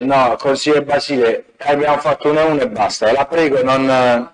No, consigliere Basile, abbiamo fatto 1-1 e basta. La prego, non ma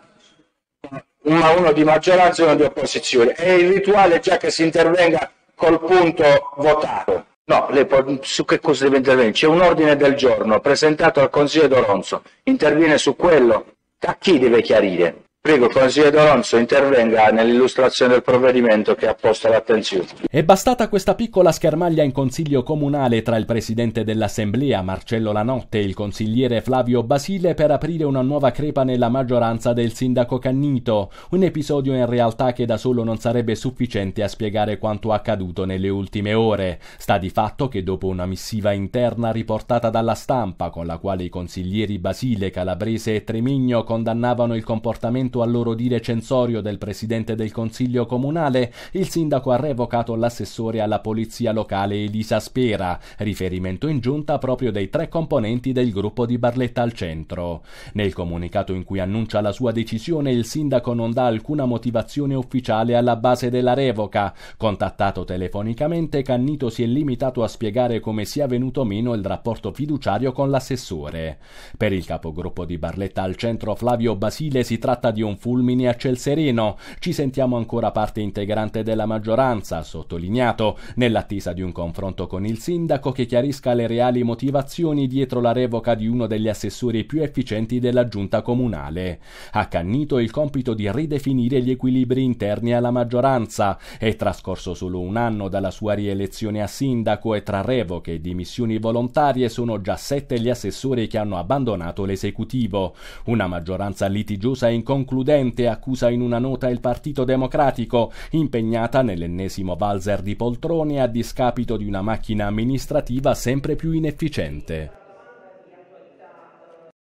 eh, uno di maggioranza e uno di opposizione. È il rituale già che si intervenga col punto votato. No, lei può, su che cosa deve intervenire? C'è un ordine del giorno presentato al consigliere d'Oronzo, interviene su quello. A chi deve chiarire? Prego consigliere Alonso intervenga nell'illustrazione del provvedimento che ha posto l'attenzione. È bastata questa piccola schermaglia in consiglio comunale tra il presidente dell'assemblea Marcello Lanotte e il consigliere Flavio Basile per aprire una nuova crepa nella maggioranza del sindaco Cannito, un episodio in realtà che da solo non sarebbe sufficiente a spiegare quanto accaduto nelle ultime ore. Sta di fatto che dopo una missiva interna riportata dalla stampa con la quale i consiglieri Basile, Calabrese e Tremigno condannavano il comportamento Accanto al loro dire censorio del presidente del consiglio comunale, il sindaco ha revocato l'assessore alla polizia locale Elisa Spera, riferimento in giunta proprio dei tre componenti del gruppo di Barletta al centro. Nel comunicato in cui annuncia la sua decisione, il sindaco non dà alcuna motivazione ufficiale alla base della revoca. Contattato telefonicamente, Cannito si è limitato a spiegare come sia venuto meno il rapporto fiduciario con l'assessore. Per il capogruppo di Barletta al centro Flavio Basile si tratta di un fulmine a ciel sereno. Ci sentiamo ancora parte integrante della maggioranza, sottolineato, nell'attesa di un confronto con il sindaco che chiarisca le reali motivazioni dietro la revoca di uno degli assessori più efficienti della giunta comunale. Ha Accannito il compito di ridefinire gli equilibri interni alla maggioranza. È trascorso solo un anno dalla sua rielezione a sindaco e tra revoche e dimissioni volontarie sono già sette gli assessori che hanno abbandonato l'esecutivo. Una maggioranza litigiosa e inconclusa concludente accusa in una nota il Partito Democratico, impegnata nell'ennesimo valzer di poltrone a discapito di una macchina amministrativa sempre più inefficiente.